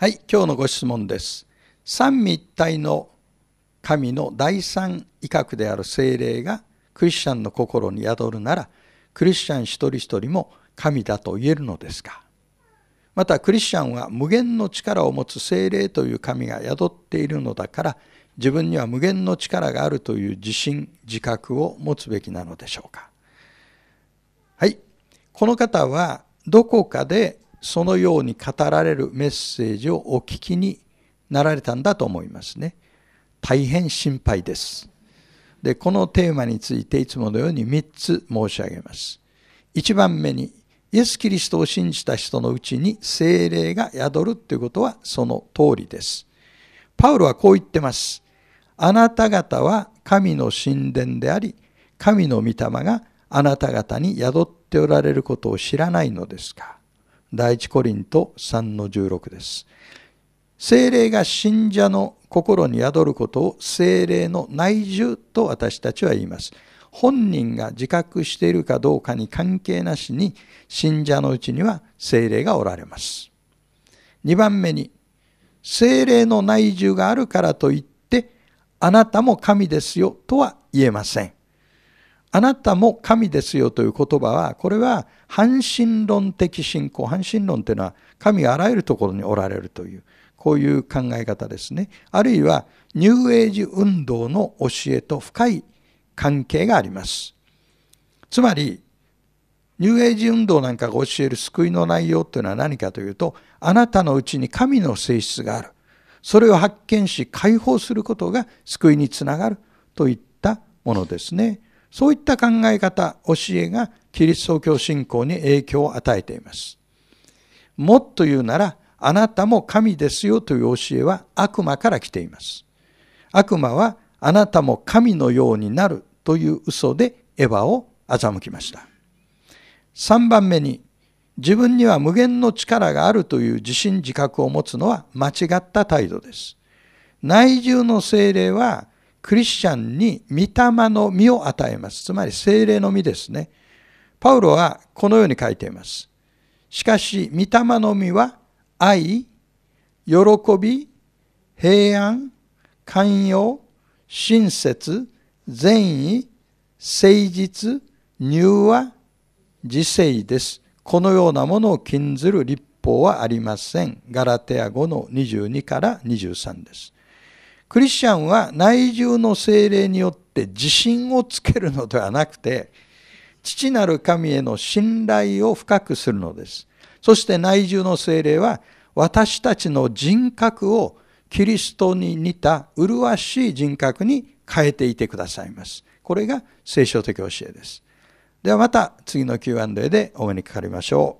はい、今日のご質問です。三位一体の神の第三威嚇である精霊がクリスチャンの心に宿るなら、クリスチャン一人一人も神だと言えるのですかまたクリスチャンは無限の力を持つ精霊という神が宿っているのだから、自分には無限の力があるという自信、自覚を持つべきなのでしょうかはい、この方はどこかでそのように語られるメッセージをお聞きになられたんだと思いますね。大変心配です。で、このテーマについていつものように3つ申し上げます。1番目に、イエス・キリストを信じた人のうちに精霊が宿るということはその通りです。パウロはこう言ってます。あなた方は神の神殿であり、神の御霊があなた方に宿っておられることを知らないのですか。第一コリント3の16です。精霊が信者の心に宿ることを精霊の内住と私たちは言います。本人が自覚しているかどうかに関係なしに信者のうちには精霊がおられます。2番目に、精霊の内住があるからといってあなたも神ですよとは言えません。あなたも神ですよという言葉は、これは半神論的信仰。半神論というのは、神があらゆるところにおられるという、こういう考え方ですね。あるいは、ニューエイジ運動の教えと深い関係があります。つまり、ニューエイジ運動なんかが教える救いの内容というのは何かというと、あなたのうちに神の性質がある。それを発見し解放することが救いにつながるといったものですね。そういった考え方、教えがキリスト教信仰に影響を与えています。もっと言うなら、あなたも神ですよという教えは悪魔から来ています。悪魔はあなたも神のようになるという嘘でエヴァを欺きました。3番目に、自分には無限の力があるという自信自覚を持つのは間違った態度です。内住の精霊はクリスチャンに御霊の実を与えます。つまり精霊の実ですね。パウロはこのように書いています。しかし、御霊の実は愛、喜び、平安、寛容、親切、善意、誠実、入和、自制です。このようなものを禁ずる立法はありません。ガラテア5の22から23です。クリスチャンは内住の精霊によって自信をつけるのではなくて、父なる神への信頼を深くするのです。そして内住の精霊は私たちの人格をキリストに似た麗しい人格に変えていてくださいます。これが聖書的教えです。ではまた次の Q&A でお目にかかりましょう。